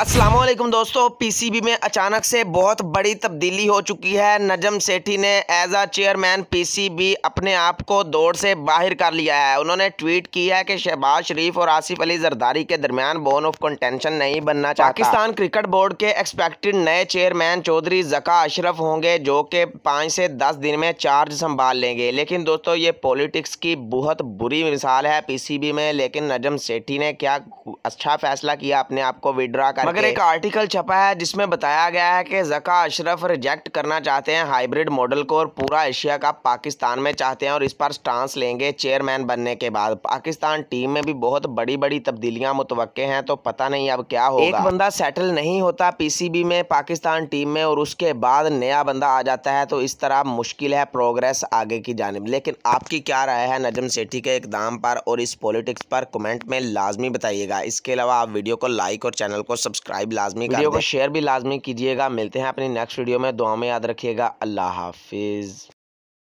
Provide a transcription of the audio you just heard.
असलम दोस्तों पीसीबी में अचानक से बहुत बड़ी तब्दीली हो चुकी है नजम सेठी ने एज आ चेयरमैन पीसीबी अपने आप को दौड़ से बाहर कर लिया है उन्होंने ट्वीट की है कि शहबाज शरीफ और आसिफ अली जरदारी के दरमियान बोन ऑफ कंटेंशन नहीं बनना चाहता पाकिस्तान क्रिकेट बोर्ड के एक्सपेक्टेड नए चेयरमैन चौधरी जका अशरफ होंगे जो कि पाँच से दस दिन में चार्ज संभाल लेंगे लेकिन दोस्तों ये पॉलिटिक्स की बहुत बुरी मिसाल है पी में लेकिन नजम सेठी ने क्या अच्छा फैसला किया अपने आप को विड्रा कर करके मगर एक आर्टिकल छपा है जिसमें बताया गया है कि जका अशरफ रिजेक्ट करना चाहते हैं हाइब्रिड मॉडल को और पूरा एशिया का पाकिस्तान में चाहते हैं और इस पर स्टांस लेंगे चेयरमैन बनने के बाद पाकिस्तान टीम में भी बहुत बड़ी बड़ी तब्दीलियां मुतव हैं तो पता नहीं अब क्या होगा एक बंदा सेटल नहीं होता पीसीबी में पाकिस्तान टीम में और उसके बाद नया बंदा आ जाता है तो इस तरह मुश्किल है प्रोग्रेस आगे की जानब लेकिन आपकी क्या राय है नजम सेठी के इकदाम पर और इस पॉलिटिक्स पर कमेंट में लाजमी बताइएगा इसके अलावा आप वीडियो को लाइक और चैनल को सब्सक्राइब सब्सक्राइब लाजमी वीडियो को शेयर भी लाजमी कीजिएगा मिलते हैं अपनी नेक्स्ट वीडियो में दुआ में याद रखिएगा अल्लाह हाफिज़